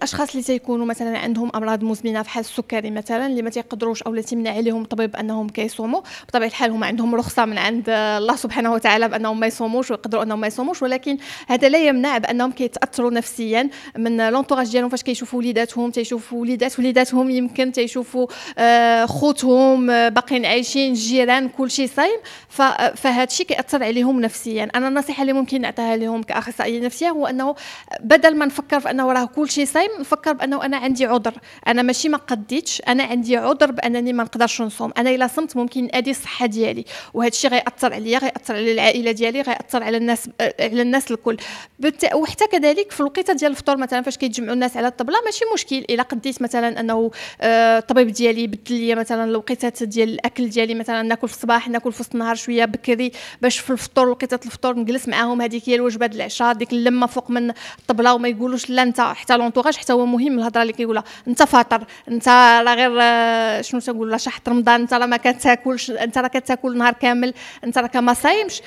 الاشخاص اللي تيكونوا مثلا عندهم امراض مزمنه بحال السكري مثلا اللي ما تيقدروش او اللي تيمنع عليهم الطبيب انهم كيصوموا بطبيعه الحال هما عندهم رخصه من عند الله سبحانه وتعالى بانهم ما يصوموش ويقدروا انهم ما يصوموش ولكن هذا لا يمنع بانهم كيتاثروا نفسيا من لونطوراج ديالهم فاش كيشوفوا وليداتهم تيشوفوا وليدات وليداتهم يمكن تيشوفوا آه، خوتهم آه، باقيين عايشين كل كلشي صايم فهذا الشيء كياثر عليهم نفسيا انا النصيحه اللي ممكن نعطيها لهم كاخصائيه نفسيه هو انه بدل ما نفكر في انه راه كلشي صايم دائما نفكر بانه انا عندي عذر انا ماشي ما قديتش انا عندي عذر بانني ما نقدرش نصوم انا الا صمت ممكن ادي الصحه ديالي وهذا الشيء غياثر عليا غياثر على العائله ديالي غياثر على الناس آه، على الناس الكل وحتى كذلك في الوقيته ديال الفطور مثلا فاش كيتجمعوا الناس على الطبله ماشي مشكل الا قديت مثلا انه آه، الطبيب ديالي بدل لي مثلا الوقيتات ديال الاكل ديالي مثلا ناكل في الصباح ناكل في وسط النهار شويه بكري باش في الفطور وقيته الفطور نجلس معاهم هذيك هي الوجبه ديال العشاء ديك اللمه فوق من الطبله وما يقولوش لا انت حتى لونطوغاج حتى هو مهم الهضره اللي كيقولها انت فاطر انت راه غير آه، شنو تنقول شحط رمضان انت راه ما كتاكلش انت راه كتاكل نهار كامل انت راه ما صايمش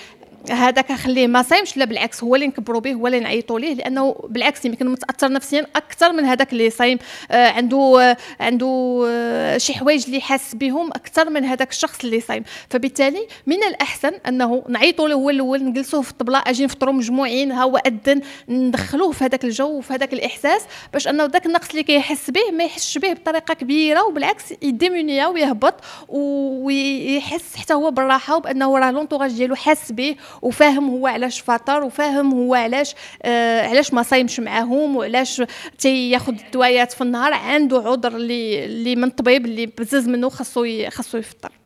هذاك خليه ما صايمش لا بالعكس هو اللي نكبروا به هو اللي نعيطوا ليه لانه بالعكس يمكن متاثر نفسيا اكثر من هذاك اللي صايم آه عنده آه عنده آه شي حوايج اللي حاس بهم اكثر من هذاك الشخص اللي صايم فبالتالي من الاحسن انه نعيطوا له هو الاول نجلسوه في الطبله اجي نفطروا مجموعين ها هو اذن ندخلوه في هذاك الجو وفي هذاك الاحساس باش انه ذاك النقص اللي كيحس به ما يحسش به بطريقه كبيره وبالعكس يديمونيا ويهبط ويحس حتى هو بالراحه وبانه راه لونطوغاج ديالو حاس به وفاهم هو علاش فطر وفاهم هو علاش آه علاش ما صايمش معاهم وعلاش تياخذ الدوايات في النهار عنده عذر اللي اللي من الطبيب اللي بزز منه خاصو خاصو يفطر